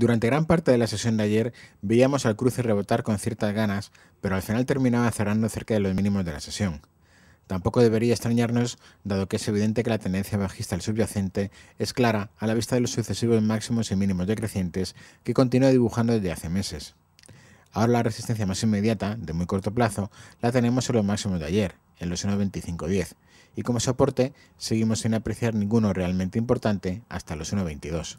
Durante gran parte de la sesión de ayer veíamos al cruce rebotar con ciertas ganas, pero al final terminaba cerrando cerca de los mínimos de la sesión. Tampoco debería extrañarnos, dado que es evidente que la tendencia bajista al subyacente es clara a la vista de los sucesivos máximos y mínimos decrecientes que continúa dibujando desde hace meses. Ahora la resistencia más inmediata, de muy corto plazo, la tenemos en los máximos de ayer, en los 1.2510, y como soporte seguimos sin apreciar ninguno realmente importante hasta los 1.22.